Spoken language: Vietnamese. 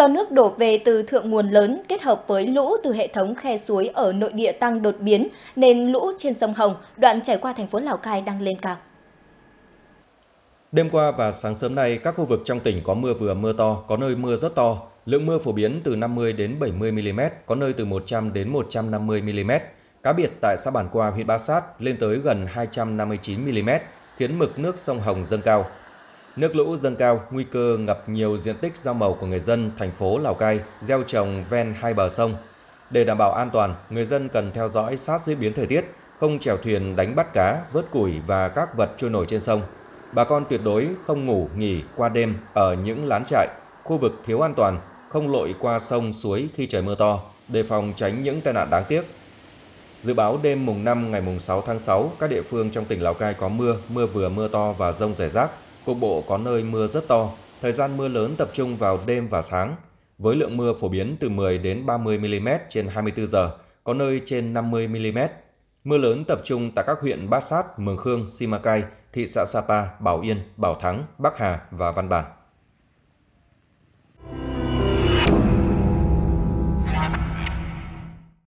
Do nước đổ về từ thượng nguồn lớn kết hợp với lũ từ hệ thống khe suối ở nội địa tăng đột biến nên lũ trên sông Hồng đoạn chảy qua thành phố Lào Cai đang lên cao. Đêm qua và sáng sớm nay, các khu vực trong tỉnh có mưa vừa mưa to, có nơi mưa rất to. Lượng mưa phổ biến từ 50 đến 70 mm, có nơi từ 100 đến 150 mm. Cá biệt tại xã Bản Qua, huyện Ba Sát lên tới gần 259 mm, khiến mực nước sông Hồng dâng cao. Nước lũ dâng cao, nguy cơ ngập nhiều diện tích rau màu của người dân thành phố Lào Cai, gieo trồng ven hai bờ sông. Để đảm bảo an toàn, người dân cần theo dõi sát diễn biến thời tiết, không chèo thuyền đánh bắt cá, vớt củi và các vật trôi nổi trên sông. Bà con tuyệt đối không ngủ nghỉ qua đêm ở những lán trại, khu vực thiếu an toàn, không lội qua sông suối khi trời mưa to, đề phòng tránh những tai nạn đáng tiếc. Dự báo đêm mùng 5 ngày mùng 6 tháng 6, các địa phương trong tỉnh Lào Cai có mưa, mưa vừa mưa to và rông rải rác, cục bộ có nơi mưa rất to, thời gian mưa lớn tập trung vào đêm và sáng, với lượng mưa phổ biến từ 10 đến 30 mm trên 24 giờ, có nơi trên 50 mm. Mưa lớn tập trung tại các huyện Bát Sát, Mường Khương, Simacai, thị xã Sapa, Bảo Yên, Bảo Thắng, Bắc Hà và Văn Bản.